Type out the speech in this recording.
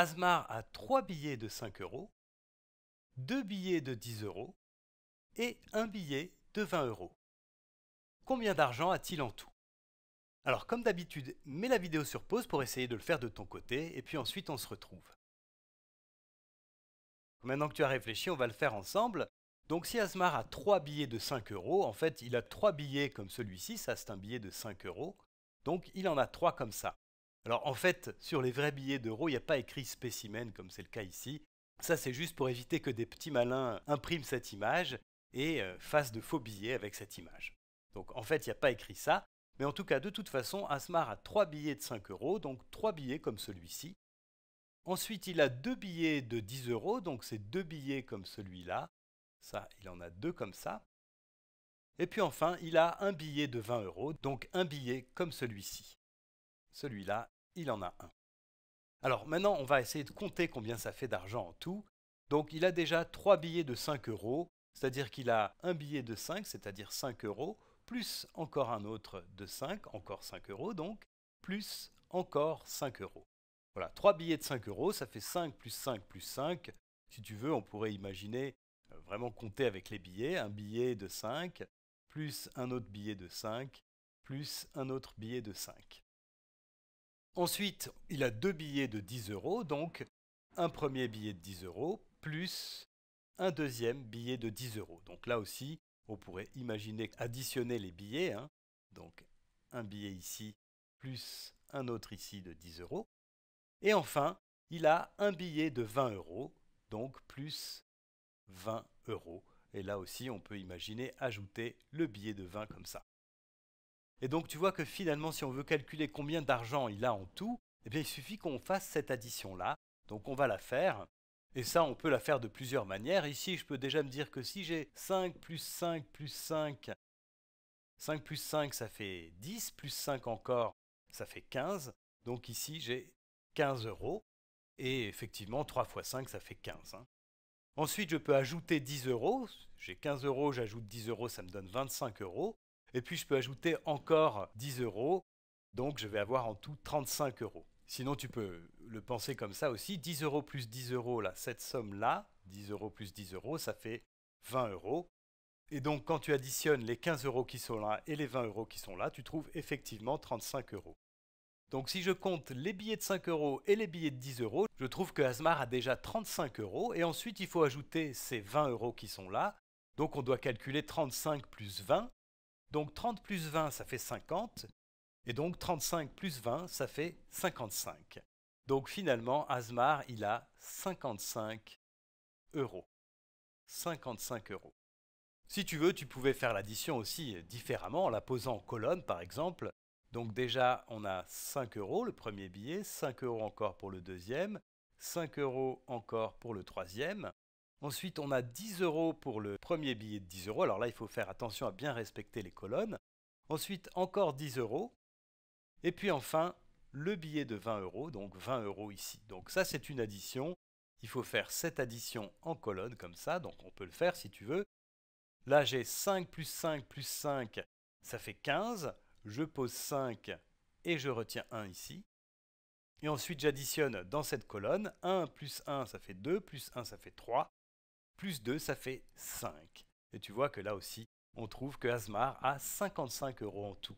Asmar a 3 billets de 5 euros, 2 billets de 10 euros et 1 billet de 20 euros. Combien d'argent a-t-il en tout Alors comme d'habitude, mets la vidéo sur pause pour essayer de le faire de ton côté et puis ensuite on se retrouve. Maintenant que tu as réfléchi, on va le faire ensemble. Donc si Asmar a 3 billets de 5 euros, en fait il a 3 billets comme celui-ci, ça c'est un billet de 5 euros, donc il en a 3 comme ça. Alors en fait, sur les vrais billets d'euros, il n'y a pas écrit spécimen comme c'est le cas ici. Ça, c'est juste pour éviter que des petits malins impriment cette image et euh, fassent de faux billets avec cette image. Donc en fait, il n'y a pas écrit ça. Mais en tout cas, de toute façon, Asmar a trois billets de 5 euros, donc trois billets comme celui-ci. Ensuite, il a deux billets de 10 euros, donc c'est deux billets comme celui-là. Ça, il en a deux comme ça. Et puis enfin, il a un billet de 20 euros, donc un billet comme celui-ci. Celui-là, il en a un. Alors maintenant, on va essayer de compter combien ça fait d'argent en tout. Donc il a déjà 3 billets de 5 euros, c'est-à-dire qu'il a un billet de 5, c'est-à-dire 5 euros, plus encore un autre de 5, encore 5 euros donc, plus encore 5 euros. Voilà, 3 billets de 5 euros, ça fait 5 plus 5 plus 5. Si tu veux, on pourrait imaginer euh, vraiment compter avec les billets, un billet de 5, plus un autre billet de 5, plus un autre billet de 5. Ensuite, il a deux billets de 10 euros, donc un premier billet de 10 euros plus un deuxième billet de 10 euros. Donc là aussi, on pourrait imaginer additionner les billets. Hein. Donc un billet ici plus un autre ici de 10 euros. Et enfin, il a un billet de 20 euros, donc plus 20 euros. Et là aussi, on peut imaginer ajouter le billet de 20 comme ça. Et donc tu vois que finalement, si on veut calculer combien d'argent il a en tout, eh bien il suffit qu'on fasse cette addition-là. Donc on va la faire. Et ça, on peut la faire de plusieurs manières. Ici, je peux déjà me dire que si j'ai 5 plus 5 plus 5, 5 plus 5, ça fait 10, plus 5 encore, ça fait 15. Donc ici, j'ai 15 euros. Et effectivement, 3 fois 5, ça fait 15. Hein. Ensuite, je peux ajouter 10 euros. J'ai 15 euros, j'ajoute 10 euros, ça me donne 25 euros. Et puis je peux ajouter encore 10 euros, donc je vais avoir en tout 35 euros. Sinon, tu peux le penser comme ça aussi. 10 euros plus 10 euros, cette somme-là, 10 euros plus 10 euros, ça fait 20 euros. Et donc, quand tu additionnes les 15 euros qui sont là et les 20 euros qui sont là, tu trouves effectivement 35 euros. Donc, si je compte les billets de 5 euros et les billets de 10 euros, je trouve que Asmar a déjà 35 euros. Et ensuite, il faut ajouter ces 20 euros qui sont là. Donc, on doit calculer 35 plus 20. Donc 30 plus 20, ça fait 50. Et donc 35 plus 20, ça fait 55. Donc finalement, Asmar, il a 55 euros. 55 euros. Si tu veux, tu pouvais faire l'addition aussi différemment en la posant en colonne, par exemple. Donc déjà, on a 5 euros le premier billet, 5 euros encore pour le deuxième, 5 euros encore pour le troisième, Ensuite, on a 10 euros pour le premier billet de 10 euros. Alors là, il faut faire attention à bien respecter les colonnes. Ensuite, encore 10 euros. Et puis enfin, le billet de 20 euros, donc 20 euros ici. Donc ça, c'est une addition. Il faut faire cette addition en colonne comme ça. Donc on peut le faire si tu veux. Là, j'ai 5 plus 5 plus 5, ça fait 15. Je pose 5 et je retiens 1 ici. Et ensuite, j'additionne dans cette colonne. 1 plus 1, ça fait 2, plus 1, ça fait 3 plus 2, ça fait 5. Et tu vois que là aussi, on trouve que Asmar a 55 euros en tout